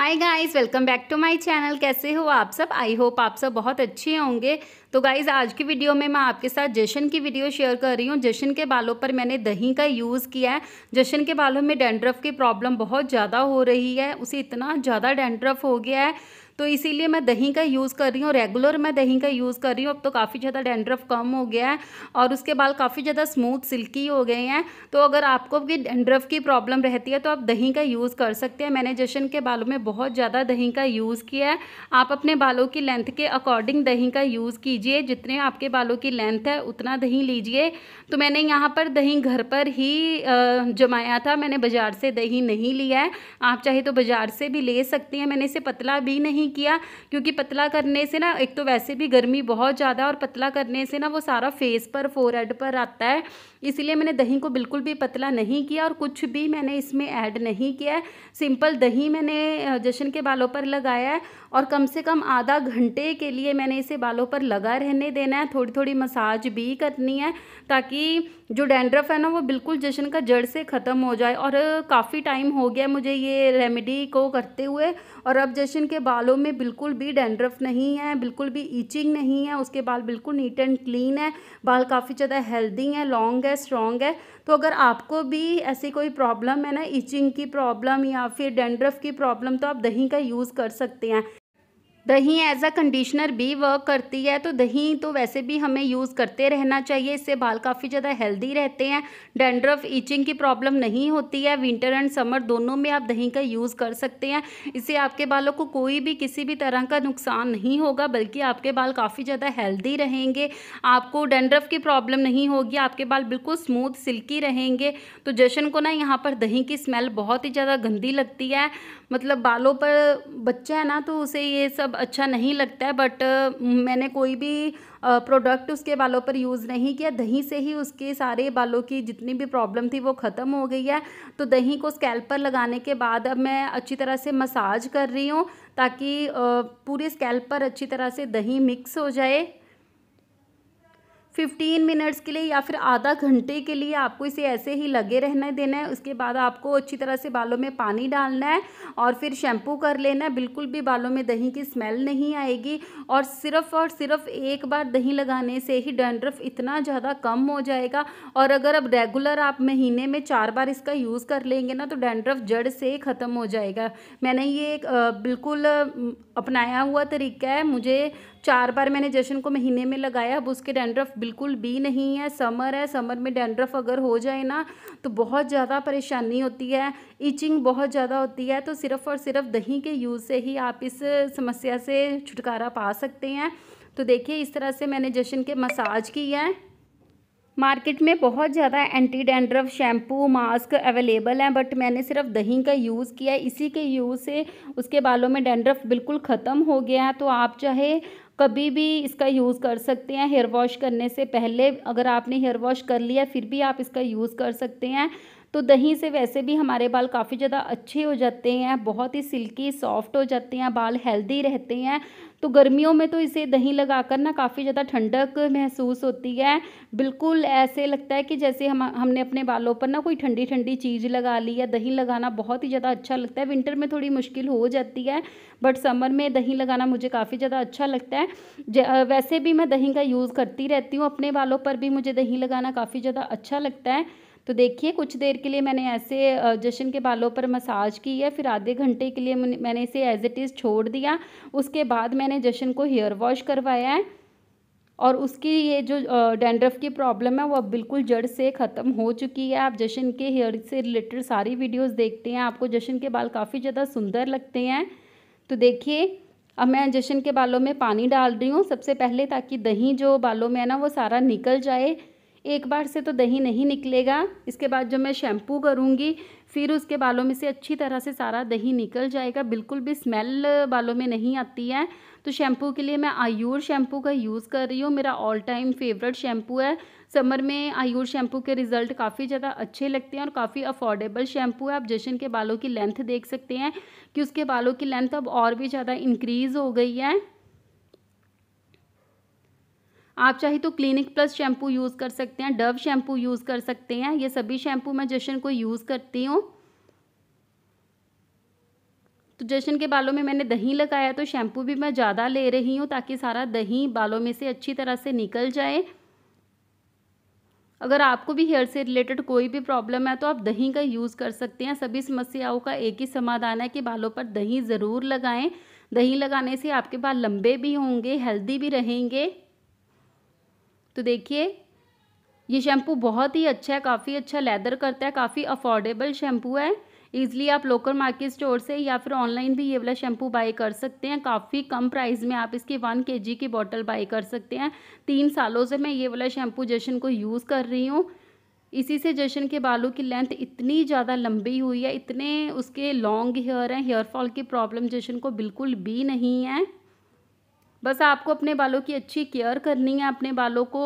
hi guys welcome back to my channel कैसे हो आप सब आई होप आप सब बहुत अच्छे होंगे तो गाइज़ आज की वीडियो में मैं आपके साथ जशन की वीडियो शेयर कर रही हूँ जशन के बालों पर मैंने दही का यूज़ किया है जशन के बालों में डेंड्रफ की प्रॉब्लम बहुत ज़्यादा हो रही है उसे इतना ज़्यादा डेंड्रफ हो गया है तो इसीलिए मैं दही का यूज़ कर रही हूँ रेगुलर मैं दही का यूज़ कर रही हूँ अब तो काफ़ी ज़्यादा डेंड्रफ कम हो गया है और उसके बाल काफ़ी ज़्यादा स्मूथ सिल्की हो गए हैं तो अगर आपको भी डेंड्रफ की प्रॉब्लम रहती है तो आप दही का यूज़ कर सकते हैं मैंने जशन के बालों में बहुत ज़्यादा दही का यूज़ किया है आप अपने बालों की लेंथ के अकॉर्डिंग दही का यूज़ कीजिए जितने आपके बालों की लेंथ है उतना दही लीजिए तो मैंने यहाँ पर दही घर पर ही जमाया था मैंने बाज़ार से दही नहीं लिया है आप चाहे तो बाज़ार से भी ले सकती हैं मैंने इसे पतला भी नहीं नहीं किया क्योंकि पतला करने से ना एक तो वैसे भी गर्मी बहुत ज़्यादा और पतला करने से ना वो सारा फेस पर फोरहेड पर आता है इसलिए मैंने दही को बिल्कुल भी पतला नहीं किया और कुछ भी मैंने इसमें ऐड नहीं किया सिंपल दही मैंने जश्न के बालों पर लगाया है और कम से कम आधा घंटे के लिए मैंने इसे बालों पर लगा रहने देना है थोड़ी थोड़ी मसाज भी करनी है ताकि जो डैंड्रफ है ना वो बिल्कुल जश्न का जड़ से ख़त्म हो जाए और काफ़ी टाइम हो गया मुझे ये रेमेडी को करते हुए और अब जश्न के बालों में बिल्कुल भी डैंड्रफ नहीं है बिल्कुल भी ईचिंग नहीं है उसके बाल बिल्कुल नीट एंड क्लीन है बाल काफ़ी ज़्यादा हेल्दी हैं लॉन्ग है स्ट्रॉन्ग है तो अगर आपको भी ऐसी कोई प्रॉब्लम है ना ईचिंग की प्रॉब्लम या फिर डेंड्रफ की प्रॉब्लम तो आप दही का यूज़ कर सकते हैं दही एज अ कंडीशनर भी वर्क करती है तो दही तो वैसे भी हमें यूज़ करते रहना चाहिए इससे बाल काफ़ी ज़्यादा हेल्दी रहते हैं डेंड्रफ ईचिंग की प्रॉब्लम नहीं होती है विंटर एंड समर दोनों में आप दही का यूज़ कर सकते हैं इससे आपके बालों को कोई भी किसी भी तरह का नुकसान नहीं होगा बल्कि आपके बाल काफ़ी ज़्यादा हेल्दी रहेंगे आपको डेंड्रफ की प्रॉब्लम नहीं होगी आपके बाल बिल्कुल स्मूथ सिल्की रहेंगे तो जशन को ना यहाँ पर दही की स्मेल बहुत ही ज़्यादा गंदी लगती है मतलब बालों पर बच्चा है ना तो उसे ये सब अच्छा नहीं लगता है बट मैंने कोई भी प्रोडक्ट उसके बालों पर यूज़ नहीं किया दही से ही उसके सारे बालों की जितनी भी प्रॉब्लम थी वो ख़त्म हो गई है तो दही को स्कैल्प पर लगाने के बाद अब मैं अच्छी तरह से मसाज कर रही हूँ ताकि पूरे स्कैल्प पर अच्छी तरह से दही मिक्स हो जाए फिफ्टीन मिनट्स के लिए या फिर आधा घंटे के लिए आपको इसे ऐसे ही लगे रहने देना है उसके बाद आपको अच्छी तरह से बालों में पानी डालना है और फिर शैम्पू कर लेना है बिल्कुल भी बालों में दही की स्मेल नहीं आएगी और सिर्फ और सिर्फ एक बार दही लगाने से ही डेंड्रफ इतना ज़्यादा कम हो जाएगा और अगर अब रेगुलर आप महीने में चार बार इसका यूज़ कर लेंगे ना तो डेंड्रफ जड़ से ख़त्म हो जाएगा मैंने ये एक बिल्कुल अपनाया हुआ तरीका है मुझे चार बार मैंने जश्न को महीने में लगाया अब उसके डैंड्रफ बिल्कुल भी नहीं है समर है समर में डैंड्रफ अगर हो जाए ना तो बहुत ज़्यादा परेशानी होती है इचिंग बहुत ज़्यादा होती है तो सिर्फ़ और सिर्फ दही के यूज़ से ही आप इस समस्या से छुटकारा पा सकते हैं तो देखिए इस तरह से मैंने जश्न के मसाज की है मार्केट में बहुत ज़्यादा anti dandruff shampoo mask available हैं बट मैंने सिर्फ दही का यूज़ किया है इसी के यूज़ से उसके बालों में डेंड्रफ बिल्कुल ख़त्म हो गया है तो आप चाहे कभी भी इसका यूज़ कर सकते हैं हेयर वॉश करने से पहले अगर आपने हेयर वॉश कर लिया फिर भी आप इसका यूज़ कर सकते हैं तो दही से वैसे भी हमारे बाल काफ़ी ज़्यादा अच्छे हो जाते हैं बहुत ही सिल्की सॉफ्ट हो जाते हैं बाल हेल्दी रहते हैं तो गर्मियों में तो इसे दही लगाकर ना काफ़ी ज़्यादा ठंडक महसूस होती है बिल्कुल ऐसे लगता है कि जैसे हम हमने अपने बालों पर ना कोई ठंडी ठंडी चीज़ लगा ली है दही लगाना बहुत ही ज़्यादा अच्छा लगता है विंटर में थोड़ी मुश्किल हो जाती है बट समर में दही लगाना मुझे काफ़ी ज़्यादा अच्छा लगता है वैसे भी मैं दही का यूज़ करती रहती हूँ अपने बालों पर भी मुझे दही लगाना काफ़ी ज़्यादा अच्छा लगता है तो देखिए कुछ देर के लिए मैंने ऐसे जशन के बालों पर मसाज की है फिर आधे घंटे के लिए मैंने इसे एज इट इज़ छोड़ दिया उसके बाद मैंने जशन को हेयर वॉश करवाया है और उसकी ये जो डेंड्रफ की प्रॉब्लम है वो अब बिल्कुल जड़ से ख़त्म हो चुकी है आप जशन के हेयर से रिलेटेड सारी वीडियोस देखते हैं आपको जशन के बाल काफ़ी ज़्यादा सुंदर लगते हैं तो देखिए अब मैं जशन के बालों में पानी डाल रही हूँ सबसे पहले ताकि दही जो बालों में है ना वो सारा निकल जाए एक बार से तो दही नहीं निकलेगा इसके बाद जब मैं शैम्पू करूँगी फिर उसके बालों में से अच्छी तरह से सारा दही निकल जाएगा बिल्कुल भी स्मेल बालों में नहीं आती है तो शैम्पू के लिए मैं आयूर शैम्पू का यूज़ कर रही हूँ मेरा ऑल टाइम फेवरेट शैम्पू है समर में आयूर शैम्पू के रिज़ल्ट काफ़ी ज़्यादा अच्छे लगते हैं और काफ़ी अफोर्डेबल शैम्पू है आप जशन के बालों की लेंथ देख सकते हैं कि उसके बालों की लेंथ अब और भी ज़्यादा इंक्रीज़ हो गई है आप चाहे तो क्लिनिक प्लस शैम्पू यूज़ कर सकते हैं डव शैम्पू यूज़ कर सकते हैं ये सभी शैम्पू मैं जशन को यूज़ करती हूँ तो जशन के बालों में मैंने दही लगाया तो शैम्पू भी मैं ज़्यादा ले रही हूँ ताकि सारा दही बालों में से अच्छी तरह से निकल जाए अगर आपको भी हेयर से रिलेटेड कोई भी प्रॉब्लम है तो आप दही का यूज़ कर सकते हैं सभी समस्याओं का एक ही समाधान है कि बालों पर दही ज़रूर लगाएं दही लगाने से आपके बाल लंबे भी होंगे हेल्दी भी रहेंगे तो देखिए ये शैम्पू बहुत ही अच्छा है काफ़ी अच्छा लेदर करता है काफ़ी अफोर्डेबल शैम्पू है ईज़िली आप लोकल मार्केट स्टोर से या फिर ऑनलाइन भी ये वाला शैम्पू बाई कर सकते हैं काफ़ी कम प्राइस में आप इसकी वन के जी की बॉटल बाई कर सकते हैं तीन सालों से मैं ये वाला शैम्पू जशन को यूज़ कर रही हूँ इसी से जशन के बालों की लेंथ इतनी ज़्यादा लंबी हुई है इतने उसके लॉन्ग हेयर हैं हेयरफॉल की प्रॉब्लम जशन को बिल्कुल भी नहीं है बस आपको अपने बालों की अच्छी केयर करनी है अपने बालों को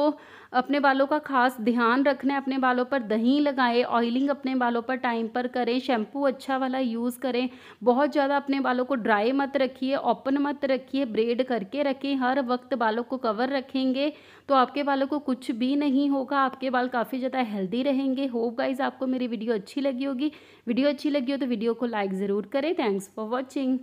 अपने बालों का खास ध्यान रखना है अपने बालों पर दही लगाएं ऑयलिंग अपने बालों पर टाइम पर करें शैम्पू अच्छा वाला यूज़ करें बहुत ज़्यादा अपने बालों को ड्राई मत रखिए ओपन मत रखिए ब्रेड करके रखें हर वक्त बालों को कवर रखेंगे तो आपके बालों को कुछ भी नहीं होगा आपके बाल काफ़ी ज़्यादा हेल्दी रहेंगे होप गाइज आपको मेरी वीडियो अच्छी लगी होगी वीडियो अच्छी लगी हो तो वीडियो को लाइक ज़रूर करें थैंक्स फॉर वॉचिंग